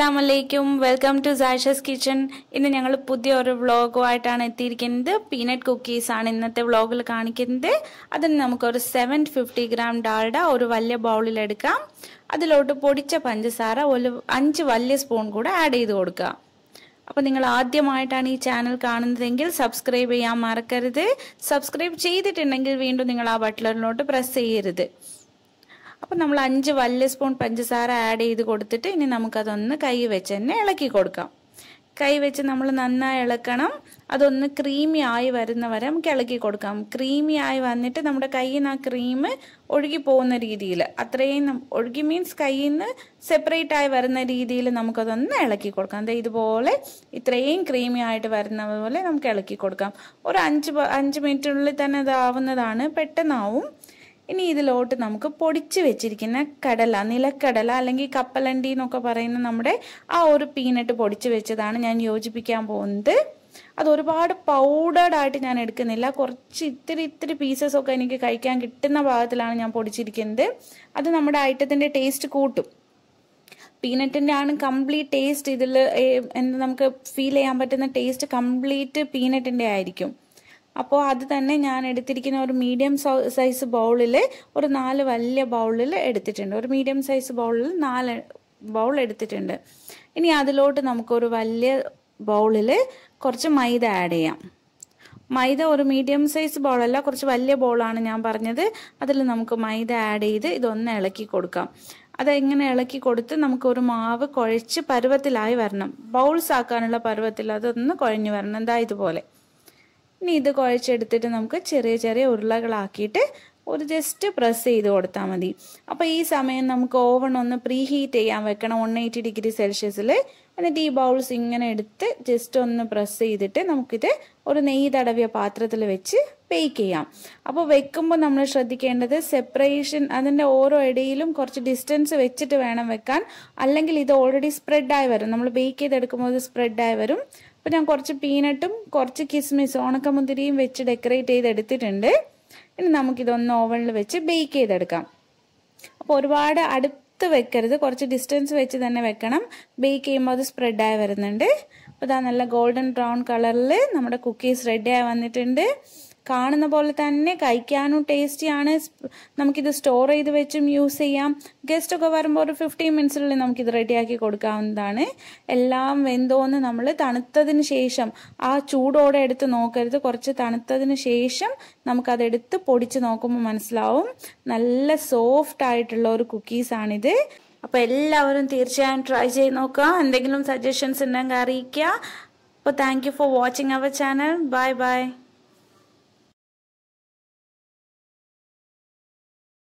അസ്സാം വലൈക്കും welcome to സാഷസ് kitchen ഇന്ന് ഞങ്ങൾ പുതിയ ഒരു വ്ളോഗുമായിട്ടാണ് എത്തിയിരിക്കുന്നത് പീനട്ട് കുക്കീസ് ആണ് ഇന്നത്തെ വ്ളോഗിൽ കാണിക്കുന്നത് അതിന് നമുക്കൊരു സെവൻ ഫിഫ്റ്റി ഗ്രാം ഡാൾഡ ഒരു വലിയ ബൗളിൽ എടുക്കാം അതിലോട്ട് പൊടിച്ച പഞ്ചസാര ഒരു അഞ്ച് വലിയ സ്പൂൺ കൂടെ ആഡ് ചെയ്ത് കൊടുക്കുക അപ്പോൾ നിങ്ങൾ ആദ്യമായിട്ടാണ് ഈ ചാനൽ കാണുന്നതെങ്കിൽ സബ്സ്ക്രൈബ് ചെയ്യാൻ മറക്കരുത് സബ്സ്ക്രൈബ് ചെയ്തിട്ടുണ്ടെങ്കിൽ വീണ്ടും നിങ്ങൾ ആ ബട്ടണിലോട്ട് പ്രസ് ചെയ്യരുത് അപ്പോൾ നമ്മൾ അഞ്ച് വലിയ സ്പൂൺ പഞ്ചസാര ആഡ് ചെയ്ത് കൊടുത്തിട്ട് ഇനി നമുക്കതൊന്ന് കൈ വെച്ച് തന്നെ ഇളക്കി കൊടുക്കാം കൈ വെച്ച് നമ്മൾ നന്നായി ഇളക്കണം അതൊന്ന് ക്രീമി ആയി വരുന്ന വരെ നമുക്ക് ഇളക്കി കൊടുക്കാം ക്രീമി ആയി വന്നിട്ട് നമ്മുടെ കയ്യിൽ നിന്ന് ആ ക്രീം ഒഴുകി പോകുന്ന രീതിയിൽ അത്രയും ഒഴുകി മീൻസ് കയ്യിൽ നിന്ന് സെപ്പറേറ്റ് ആയി വരുന്ന രീതിയിൽ നമുക്കതൊന്ന് ഇളക്കി കൊടുക്കാം അതായത് ഇതുപോലെ ഇത്രയും ക്രീമി ആയിട്ട് വരുന്ന പോലെ നമുക്ക് ഇളക്കി കൊടുക്കാം ഒരു അഞ്ച് അഞ്ച് മിനിറ്റിനുള്ളിൽ തന്നെ ഇതാവുന്നതാണ് പെട്ടെന്നാവും ഇനി ഇതിലോട്ട് നമുക്ക് പൊടിച്ച് വെച്ചിരിക്കുന്ന കടല നിലക്കടല അല്ലെങ്കിൽ കപ്പലണ്ടി എന്നൊക്കെ പറയുന്ന നമ്മുടെ ആ ഒരു പീനട്ട് പൊടിച്ച് വെച്ചതാണ് ഞാൻ യോജിപ്പിക്കാൻ പോകുന്നത് അത് ഒരുപാട് പൗഡേർഡ് ആയിട്ട് ഞാൻ എടുക്കുന്നില്ല കുറച്ച് ഇത്തിരി ഇത്തിരി പീസസ് ഒക്കെ എനിക്ക് കഴിക്കാൻ കിട്ടുന്ന ഭാഗത്തിലാണ് ഞാൻ പൊടിച്ചിരിക്കുന്നത് അത് നമ്മുടെ ഐറ്റത്തിൻ്റെ ടേസ്റ്റ് കൂട്ടും പീനട്ടിൻ്റെ ആണ് കംപ്ലീറ്റ് ടേസ്റ്റ് ഇതിൽ എന്താ നമുക്ക് ഫീൽ ചെയ്യാൻ പറ്റുന്ന ടേസ്റ്റ് കംപ്ലീറ്റ് പീനട്ടിൻ്റെ ആയിരിക്കും അപ്പോൾ അത് തന്നെ ഞാൻ എടുത്തിരിക്കുന്ന ഒരു മീഡിയം സൈസ് ബൗളിൽ ഒരു നാല് വലിയ ബൗളിൽ എടുത്തിട്ടുണ്ട് ഒരു മീഡിയം സൈസ് ബൗളിൽ നാല് ബൗൾ എടുത്തിട്ടുണ്ട് ഇനി അതിലോട്ട് നമുക്കൊരു വലിയ ബൗളിൽ കുറച്ച് മൈദ ആഡ് ചെയ്യാം മൈദ ഒരു മീഡിയം സൈസ് ബൗളല്ല കുറച്ച് വലിയ ബൗളാണ് ഞാൻ പറഞ്ഞത് അതിൽ നമുക്ക് മൈദ ആഡ് ചെയ്ത് ഇതൊന്ന് ഇളക്കി കൊടുക്കാം അത് ഇങ്ങനെ ഇളക്കി കൊടുത്ത് നമുക്കൊരു മാവ് കുഴച്ച് പരുവത്തിലായി വരണം ബൗൾസ് ആക്കാനുള്ള പരുവത്തിൽ അതൊന്ന് കുഴഞ്ഞു വരണം എന്താ ഇതുപോലെ ഇനി ഇത് കുഴച്ചെടുത്തിട്ട് നമുക്ക് ചെറിയ ചെറിയ ഉരുളകളാക്കിയിട്ട് ഒരു ജസ്റ്റ് പ്രസ് ചെയ്ത് കൊടുത്താൽ മതി അപ്പോൾ ഈ സമയം നമുക്ക് ഓവൺ ഒന്ന് പ്രീ ഹീറ്റ് ചെയ്യാൻ വെക്കണം വൺ എയ്റ്റി ഡിഗ്രി സെൽഷ്യസിൽ എന്നിട്ട് ഈ ബൗൾസ് ഇങ്ങനെ എടുത്ത് ജസ്റ്റ് ഒന്ന് പ്രസ് ചെയ്തിട്ട് നമുക്കിത് ഒരു നെയ്യ് തടവിയ പാത്രത്തിൽ വെച്ച് ബേക്ക് ചെയ്യാം അപ്പോൾ വെക്കുമ്പോൾ നമ്മൾ ശ്രദ്ധിക്കേണ്ടത് സെപ്പറേഷൻ അതിൻ്റെ ഓരോ ഇടയിലും കുറച്ച് ഡിസ്റ്റൻസ് വെച്ചിട്ട് വേണം വെക്കാൻ അല്ലെങ്കിൽ ഇത് ഓൾറെഡി സ്പ്രെഡായി വരും നമ്മൾ ബേക്ക് ചെയ്തെടുക്കുമ്പോൾ ഇത് സ്പ്രെഡായി വരും അപ്പോൾ ഞാൻ കുറച്ച് പീനട്ടും കുറച്ച് കിസ്മിസ് ഉണക്കമുന്തിരിയും വെച്ച് ഡെക്കറേറ്റ് ചെയ്ത് എടുത്തിട്ടുണ്ട് ഇനി നമുക്കിതൊന്ന് ഓവനിൽ വെച്ച് ബേക്ക് ചെയ്തെടുക്കാം അപ്പോൾ ഒരുപാട് അടുത്ത് വെക്കരുത് കുറച്ച് ഡിസ്റ്റൻസ് വെച്ച് തന്നെ വെക്കണം ബേക്ക് ചെയ്യുമ്പോൾ അത് സ്പ്രെഡായി വരുന്നുണ്ട് അപ്പോൾ ഇതാ നല്ല ഗോൾഡൻ ബ്രൗൺ കളറിൽ നമ്മുടെ കുക്കീസ് റെഡി ആയി വന്നിട്ടുണ്ട് കാണുന്ന പോലെ തന്നെ കഴിക്കാനും ടേസ്റ്റിയാണ് നമുക്കിത് സ്റ്റോർ ചെയ്ത് വെച്ചും യൂസ് ചെയ്യാം ഗസ്റ്റ് ഒക്കെ വരുമ്പോൾ ഒരു ഫിഫ്റ്റീൻ മിനിറ്റ്സിനുള്ളിൽ നമുക്കിത് റെഡിയാക്കി കൊടുക്കാവുന്നതാണ് എല്ലാം വെന്തോന്ന് നമ്മൾ തണുത്തതിന് ശേഷം ആ ചൂടോടെ എടുത്ത് നോക്കരുത് കുറച്ച് തണുത്തതിന് ശേഷം നമുക്കതെടുത്ത് പൊടിച്ച് നോക്കുമ്പോൾ മനസ്സിലാവും നല്ല സോഫ്റ്റ് ആയിട്ടുള്ള ഒരു കുക്കീസാണിത് അപ്പോൾ എല്ലാവരും തീർച്ചയായും ട്രൈ ചെയ്ത് നോക്കുക എന്തെങ്കിലും സജഷൻസ് ഉണ്ടെങ്കിൽ അറിയിക്കുക അപ്പോൾ thank you for watching our channel bye by